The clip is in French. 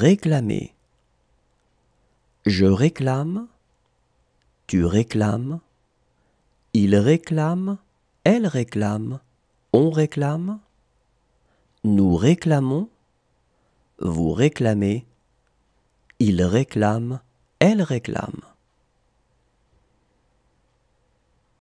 Réclamer. Je réclame. Tu réclames. Il réclame. Elle réclame. On réclame. Nous réclamons. Vous réclamez. Il réclame. Elle réclame.